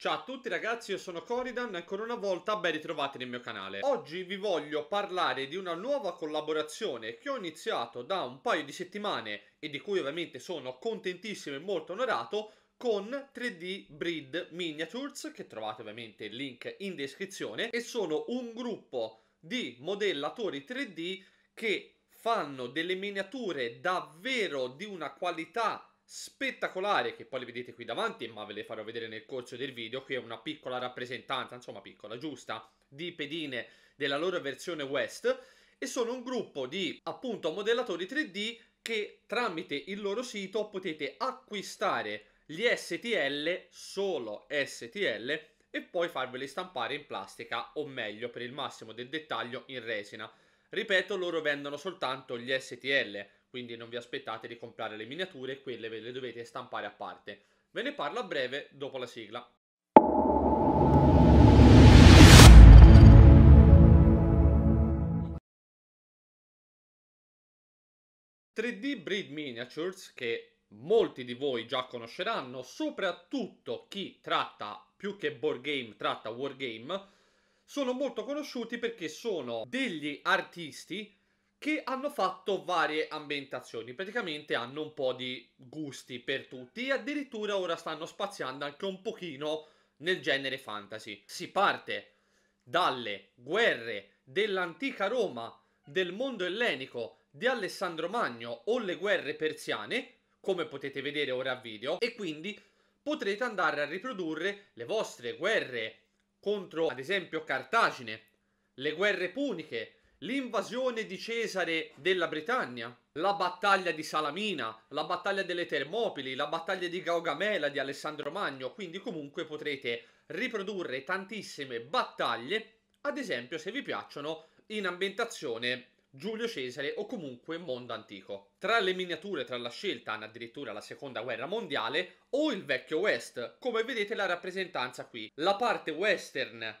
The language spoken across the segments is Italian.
Ciao a tutti ragazzi, io sono Coridan e ancora una volta ben ritrovati nel mio canale. Oggi vi voglio parlare di una nuova collaborazione che ho iniziato da un paio di settimane e di cui ovviamente sono contentissimo e molto onorato con 3D Breed Miniatures che trovate ovviamente il link in descrizione e sono un gruppo di modellatori 3D che fanno delle miniature davvero di una qualità spettacolare che poi le vedete qui davanti ma ve le farò vedere nel corso del video qui è una piccola rappresentanza insomma piccola giusta di pedine della loro versione West e sono un gruppo di appunto modellatori 3D che tramite il loro sito potete acquistare gli STL solo STL e poi farveli stampare in plastica o meglio per il massimo del dettaglio in resina ripeto loro vendono soltanto gli STL quindi non vi aspettate di comprare le miniature, quelle ve le dovete stampare a parte. Ve ne parlo a breve dopo la sigla. «3D Breed Miniatures», che molti di voi già conosceranno, soprattutto chi tratta più che board game, tratta wargame, sono molto conosciuti perché sono degli artisti che hanno fatto varie ambientazioni, praticamente hanno un po' di gusti per tutti e addirittura ora stanno spaziando anche un pochino nel genere fantasy. Si parte dalle guerre dell'antica Roma, del mondo ellenico, di Alessandro Magno o le guerre persiane, come potete vedere ora a video, e quindi potrete andare a riprodurre le vostre guerre contro ad esempio Cartagine, le guerre puniche, l'invasione di Cesare della Britannia, la battaglia di Salamina, la battaglia delle Termopili, la battaglia di Gaugamela di Alessandro Magno, quindi comunque potrete riprodurre tantissime battaglie, ad esempio se vi piacciono in ambientazione Giulio Cesare o comunque mondo antico. Tra le miniature, tra la scelta, hanno addirittura la seconda guerra mondiale o il vecchio West, come vedete la rappresentanza qui. La parte western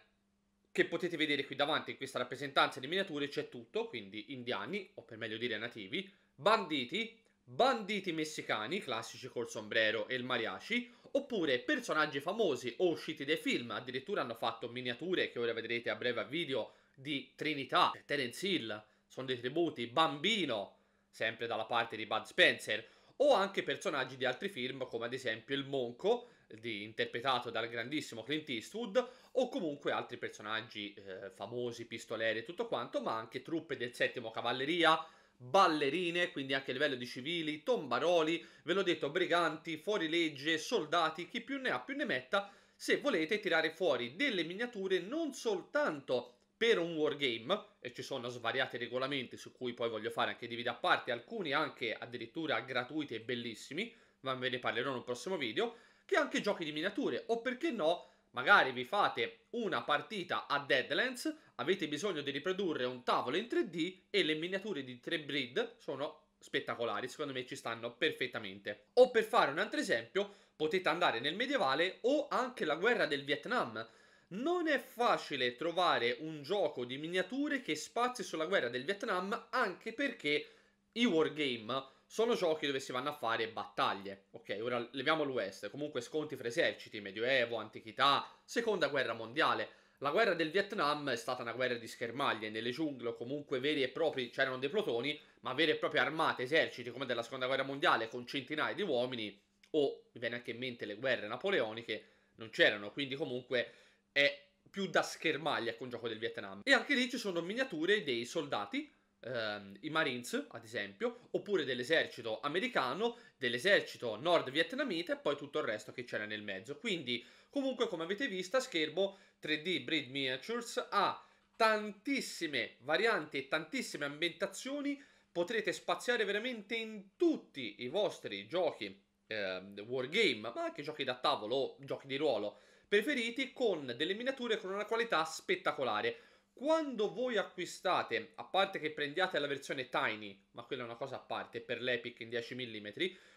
che potete vedere qui davanti in questa rappresentanza di miniature c'è tutto, quindi indiani, o per meglio dire nativi, banditi, banditi messicani, classici col sombrero e il mariachi, oppure personaggi famosi o usciti dai film, addirittura hanno fatto miniature che ora vedrete a breve a video di Trinità, Terence Hill, sono dei tributi, Bambino, sempre dalla parte di Bud Spencer, o anche personaggi di altri film come ad esempio il Monco di, interpretato dal grandissimo Clint Eastwood, o comunque altri personaggi eh, famosi, pistoleri e tutto quanto, ma anche truppe del settimo cavalleria, ballerine, quindi anche a livello di civili, tombaroli, ve l'ho detto, briganti, fuorilegge, soldati, chi più ne ha più ne metta, se volete tirare fuori delle miniature non soltanto per un wargame, e ci sono svariati regolamenti su cui poi voglio fare anche dei a parte, alcuni anche addirittura gratuiti e bellissimi, ma ve ne parlerò in un prossimo video, che anche giochi di miniature o perché no magari vi fate una partita a Deadlands, avete bisogno di riprodurre un tavolo in 3D e le miniature di 3 breed sono spettacolari, secondo me ci stanno perfettamente. O per fare un altro esempio, potete andare nel medievale o anche la guerra del Vietnam. Non è facile trovare un gioco di miniature che spazi sulla guerra del Vietnam anche perché i wargame sono giochi dove si vanno a fare battaglie. Ok, ora leviamo l'Ouest, comunque sconti fra eserciti, medioevo, antichità, seconda guerra mondiale. La guerra del Vietnam è stata una guerra di schermaglie, nelle giungle comunque veri e propri, c'erano dei plotoni, ma vere e proprie armate, eserciti come della seconda guerra mondiale con centinaia di uomini, o mi viene anche in mente le guerre napoleoniche, non c'erano, quindi comunque è più da schermaglia con il gioco del Vietnam. E anche lì ci sono miniature dei soldati ehm, i Marines, ad esempio, oppure dell'esercito americano, dell'esercito nord vietnamita e poi tutto il resto che c'era nel mezzo. Quindi, comunque, come avete visto, schermo 3D Breed Miniatures ha tantissime varianti e tantissime ambientazioni. Potrete spaziare veramente in tutti i vostri giochi eh, wargame, ma anche giochi da tavolo o giochi di ruolo preferiti con delle miniature con una qualità spettacolare. Quando voi acquistate, a parte che prendiate la versione Tiny, ma quella è una cosa a parte per l'Epic in 10 mm,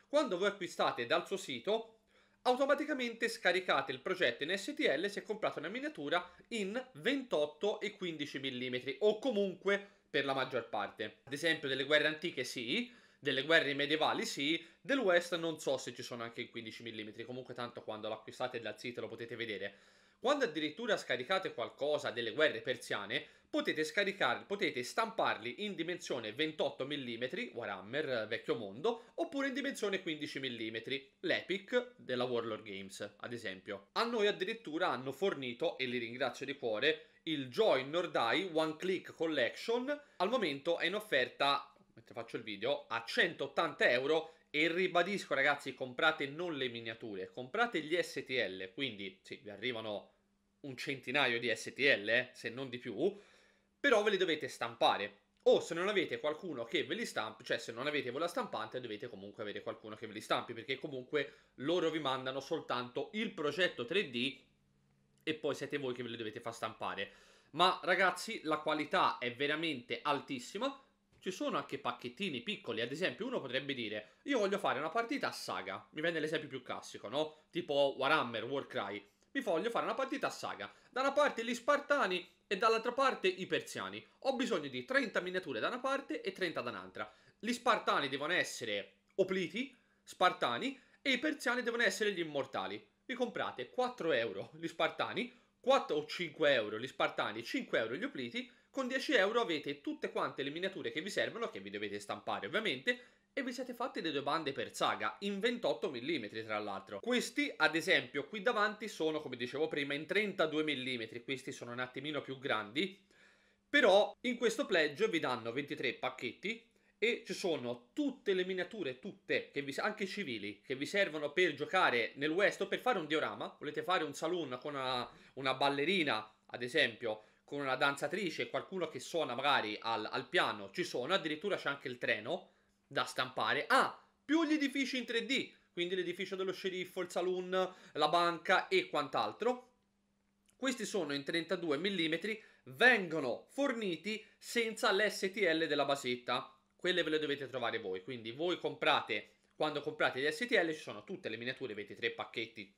quando voi acquistate dal suo sito, automaticamente scaricate il progetto in STL se comprate una miniatura in 28 e 15 mm o comunque per la maggior parte. Ad esempio delle guerre antiche sì, delle guerre medievali sì, del West non so se ci sono anche in 15 mm, comunque tanto quando l'acquistate dal sito lo potete vedere. Quando addirittura scaricate qualcosa delle guerre persiane, potete, potete stamparli in dimensione 28 mm, Warhammer eh, vecchio mondo, oppure in dimensione 15 mm, l'Epic della Warlord Games, ad esempio. A noi addirittura hanno fornito, e li ringrazio di cuore, il Joy Nordai One Click Collection, al momento è in offerta mentre faccio il video, a 180 euro e ribadisco ragazzi, comprate non le miniature, comprate gli STL, quindi sì, vi arrivano un centinaio di STL, eh, se non di più, però ve li dovete stampare. O se non avete qualcuno che ve li stampi, cioè se non avete voi la stampante, dovete comunque avere qualcuno che ve li stampi, perché comunque loro vi mandano soltanto il progetto 3D e poi siete voi che ve li dovete far stampare. Ma ragazzi, la qualità è veramente altissima ci sono anche pacchettini piccoli, ad esempio uno potrebbe dire io voglio fare una partita a saga, mi viene l'esempio più classico, no? Tipo Warhammer, Warcry, mi voglio fare una partita a saga, da una parte gli Spartani e dall'altra parte i Persiani, ho bisogno di 30 miniature da una parte e 30 da un'altra, gli Spartani devono essere Opliti, Spartani, e i Persiani devono essere gli Immortali, vi comprate 4 euro gli Spartani, 4 o 5 euro gli Spartani e 5 euro gli Opliti, con 10 euro avete tutte quante le miniature che vi servono, che vi dovete stampare ovviamente, e vi siete fatti le due bande per saga in 28 mm tra l'altro questi ad esempio qui davanti sono come dicevo prima in 32 mm questi sono un attimino più grandi però in questo pledge vi danno 23 pacchetti e ci sono tutte le miniature, tutte, vi, anche civili, che vi servono per giocare nel West o per fare un diorama. Volete fare un saloon con una, una ballerina, ad esempio, con una danzatrice, qualcuno che suona magari al, al, piano, ci sono. Addirittura c'è anche il treno da stampare. Ah, più gli edifici in 3D, quindi l'edificio dello sceriffo, il saloon, la banca e quant'altro. Questi sono in 32 mm, vengono forniti senza l'STL della basetta quelle ve le dovete trovare voi, quindi voi comprate, quando comprate gli STL ci sono tutte le miniature, 23 pacchetti,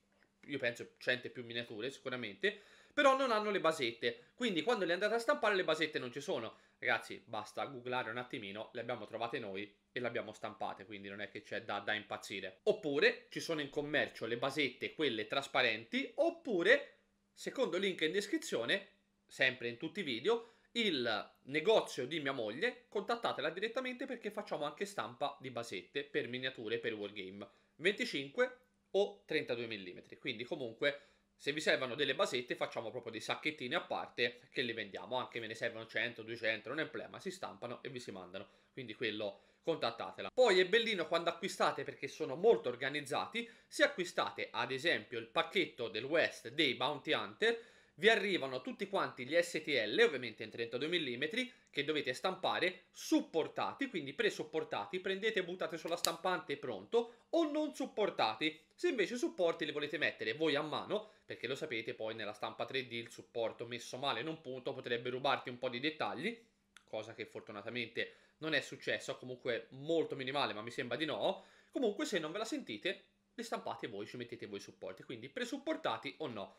io penso 100 più miniature sicuramente, però non hanno le basette, quindi quando le andate a stampare le basette non ci sono, ragazzi basta googlare un attimino, le abbiamo trovate noi e le abbiamo stampate, quindi non è che c'è da, da impazzire. Oppure ci sono in commercio le basette, quelle trasparenti, oppure, secondo link in descrizione, sempre in tutti i video, il negozio di mia moglie, contattatela direttamente perché facciamo anche stampa di basette per miniature per wargame 25 o 32 mm. Quindi comunque se vi servono delle basette facciamo proprio dei sacchettini a parte che li vendiamo, anche me ne servono 100, 200, non è un problema, si stampano e vi si mandano. Quindi quello contattatela. Poi è bellino quando acquistate perché sono molto organizzati, se acquistate ad esempio il pacchetto del West dei Bounty Hunter vi arrivano tutti quanti gli STL, ovviamente in 32 mm, che dovete stampare, supportati, quindi presupportati, prendete e buttate sulla stampante pronto, o non supportati. Se invece i supporti li volete mettere voi a mano, perché lo sapete poi nella stampa 3D il supporto messo male in un punto potrebbe rubarti un po' di dettagli, cosa che fortunatamente non è successo, comunque molto minimale, ma mi sembra di no. Comunque se non ve la sentite, li stampate voi, ci mettete voi i supporti, quindi presupportati o no.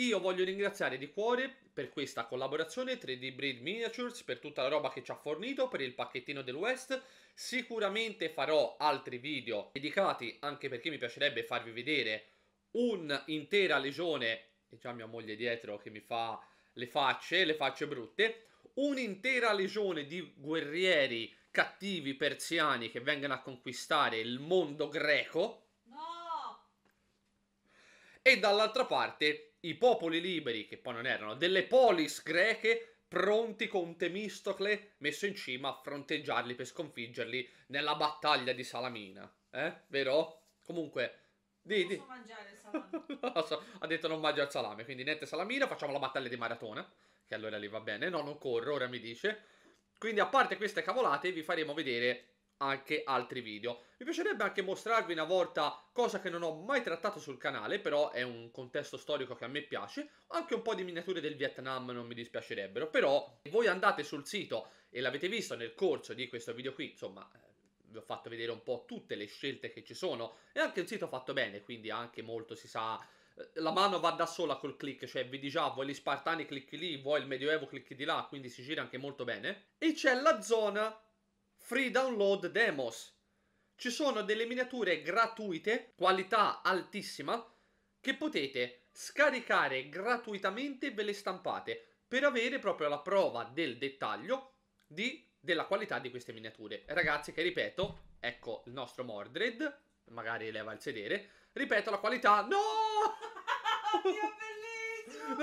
Io voglio ringraziare di cuore per questa collaborazione 3D Breed Miniatures, per tutta la roba che ci ha fornito, per il pacchettino del West. Sicuramente farò altri video dedicati, anche perché mi piacerebbe farvi vedere un'intera legione, e già mia moglie dietro che mi fa le facce, le facce brutte, un'intera legione di guerrieri cattivi persiani che vengono a conquistare il mondo greco. No! E dall'altra parte i popoli liberi, che poi non erano, delle polis greche pronti con Temistocle messo in cima a fronteggiarli per sconfiggerli nella battaglia di Salamina. Eh? Vero? Comunque... Di, di. mangiare il salame. ha detto non mangio il salame, quindi niente salamina, facciamo la battaglia di maratona, che allora lì va bene. No, non corro, ora mi dice. Quindi a parte queste cavolate vi faremo vedere anche altri video. Mi piacerebbe anche mostrarvi una volta cosa che non ho mai trattato sul canale, però è un contesto storico che a me piace, anche un po' di miniature del Vietnam non mi dispiacerebbero, però voi andate sul sito e l'avete visto nel corso di questo video qui, insomma eh, vi ho fatto vedere un po' tutte le scelte che ci sono, è anche un sito fatto bene, quindi anche molto si sa eh, la mano va da sola col click, cioè vedi già, ah, vuoi gli Spartani clicchi lì, vuoi il Medioevo clicchi di là, quindi si gira anche molto bene. E c'è la zona Free Download Demos. Ci sono delle miniature gratuite, qualità altissima, che potete scaricare gratuitamente ve le stampate per avere proprio la prova del dettaglio di, della qualità di queste miniature. Ragazzi che ripeto, ecco il nostro Mordred, magari leva il sedere, ripeto la qualità, no!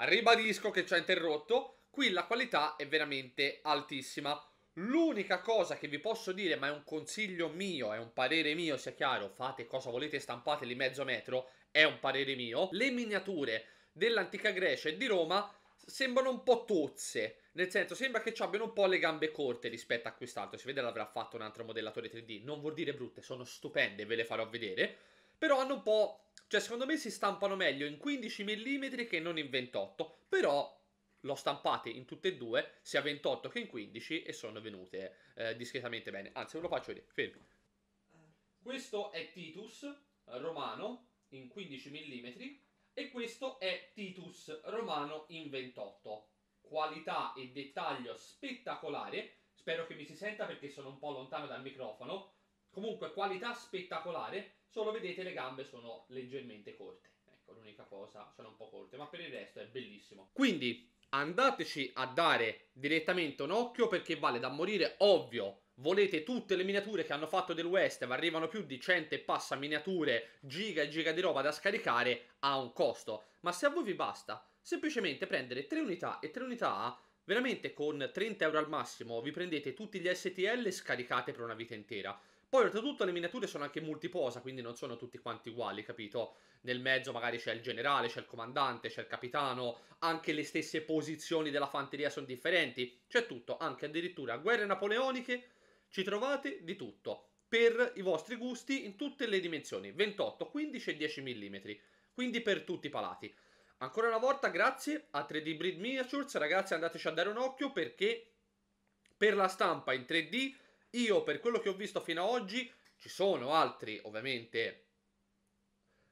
Ribadisco che ci ha interrotto, qui la qualità è veramente altissima. L'unica cosa che vi posso dire, ma è un consiglio mio, è un parere mio, sia chiaro, fate cosa volete, stampateli mezzo metro, è un parere mio. Le miniature dell'antica Grecia e di Roma sembrano un po' tozze, nel senso sembra che ci abbiano un po' le gambe corte rispetto a quest'altro, si vede l'avrà fatto un altro modellatore 3D, non vuol dire brutte, sono stupende, ve le farò vedere, però hanno un po'... cioè secondo me si stampano meglio in 15 mm che non in 28, però l'ho stampate in tutte e due, sia 28 che in 15 e sono venute eh, discretamente bene. Anzi, ve lo faccio vedere, fermi. Questo è Titus romano in 15 mm e questo è Titus romano in 28. Qualità e dettaglio spettacolare. Spero che mi si senta perché sono un po' lontano dal microfono. Comunque qualità spettacolare, solo vedete le gambe sono leggermente corte Ecco, l'unica cosa, sono un po' corte, ma per il resto è bellissimo. Quindi, andateci a dare direttamente un occhio perché vale da morire, ovvio. Volete tutte le miniature che hanno fatto del West, ma arrivano più di 100 e passa miniature, giga e giga di roba da scaricare, ha un costo. Ma se a voi vi basta semplicemente prendere 3 unità e 3 unità veramente con 30 euro al massimo vi prendete tutti gli STL e scaricate per una vita intera. Poi oltretutto le miniature sono anche multiposa, quindi non sono tutti quanti uguali, capito? Nel mezzo magari c'è il generale, c'è il comandante, c'è il capitano, anche le stesse posizioni della fanteria sono differenti, c'è tutto, anche addirittura guerre napoleoniche, ci trovate di tutto, per i vostri gusti in tutte le dimensioni, 28, 15 e 10 mm, quindi per tutti i palati. Ancora una volta grazie a 3D Breed Miniatures, ragazzi andateci a dare un occhio perché per la stampa in 3D io, per quello che ho visto fino ad oggi, ci sono altri, ovviamente,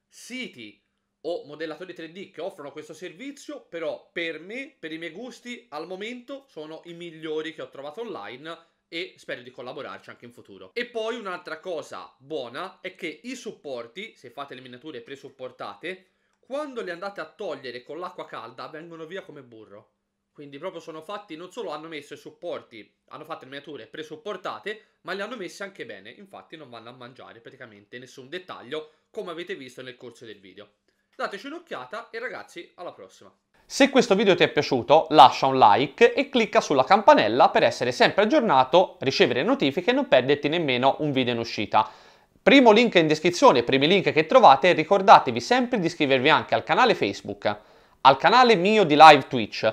siti o modellatori 3D che offrono questo servizio, però per me, per i miei gusti, al momento sono i migliori che ho trovato online e spero di collaborarci anche in futuro. E poi un'altra cosa buona è che i supporti, se fate le miniature presupportate, quando le andate a togliere con l'acqua calda vengono via come burro. Quindi proprio sono fatti, non solo hanno messo i supporti, hanno fatto le miniature presupportate, ma le hanno messe anche bene, infatti non vanno a mangiare praticamente nessun dettaglio, come avete visto nel corso del video. Dateci un'occhiata e ragazzi, alla prossima! Se questo video ti è piaciuto lascia un like e clicca sulla campanella per essere sempre aggiornato, ricevere notifiche e non perderti nemmeno un video in uscita. Primo link in descrizione, primi link che trovate, ricordatevi sempre di iscrivervi anche al canale Facebook, al canale mio di live Twitch,